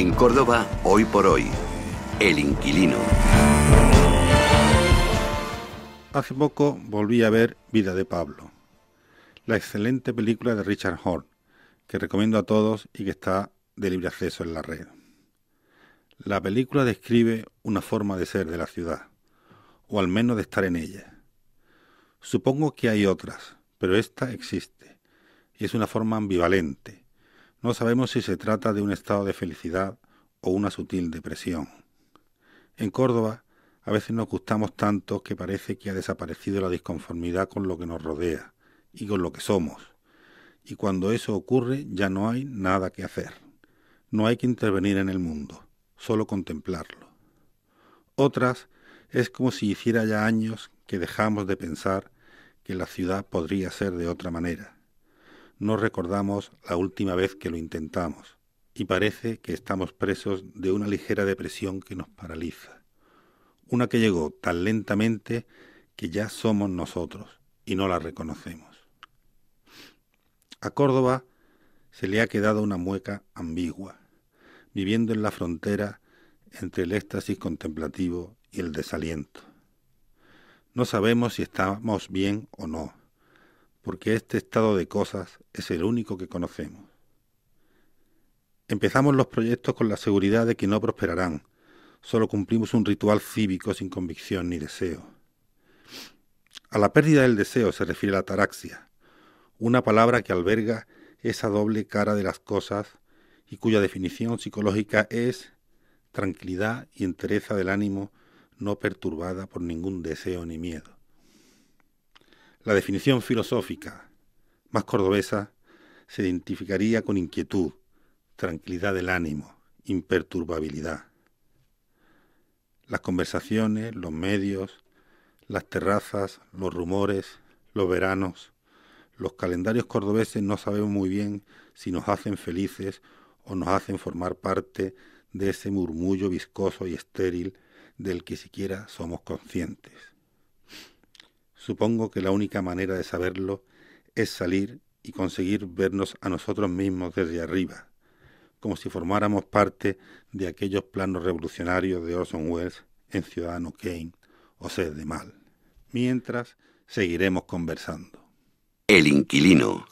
En Córdoba, hoy por hoy, el inquilino. Hace poco volví a ver Vida de Pablo, la excelente película de Richard Horn, que recomiendo a todos y que está de libre acceso en la red. La película describe una forma de ser de la ciudad, o al menos de estar en ella. Supongo que hay otras, pero esta existe, y es una forma ambivalente, no sabemos si se trata de un estado de felicidad o una sutil depresión. En Córdoba, a veces nos gustamos tanto que parece que ha desaparecido la disconformidad con lo que nos rodea y con lo que somos. Y cuando eso ocurre ya no hay nada que hacer. No hay que intervenir en el mundo, solo contemplarlo. Otras es como si hiciera ya años que dejamos de pensar que la ciudad podría ser de otra manera no recordamos la última vez que lo intentamos y parece que estamos presos de una ligera depresión que nos paraliza, una que llegó tan lentamente que ya somos nosotros y no la reconocemos. A Córdoba se le ha quedado una mueca ambigua, viviendo en la frontera entre el éxtasis contemplativo y el desaliento. No sabemos si estamos bien o no, porque este estado de cosas es el único que conocemos. Empezamos los proyectos con la seguridad de que no prosperarán, solo cumplimos un ritual cívico sin convicción ni deseo. A la pérdida del deseo se refiere la taraxia, una palabra que alberga esa doble cara de las cosas y cuya definición psicológica es tranquilidad y entereza del ánimo no perturbada por ningún deseo ni miedo. La definición filosófica, más cordobesa, se identificaría con inquietud, tranquilidad del ánimo, imperturbabilidad. Las conversaciones, los medios, las terrazas, los rumores, los veranos, los calendarios cordobeses no sabemos muy bien si nos hacen felices o nos hacen formar parte de ese murmullo viscoso y estéril del que siquiera somos conscientes. Supongo que la única manera de saberlo es salir y conseguir vernos a nosotros mismos desde arriba, como si formáramos parte de aquellos planos revolucionarios de Orson Welles en Ciudadano Kane o Sed de Mal. Mientras, seguiremos conversando. El inquilino.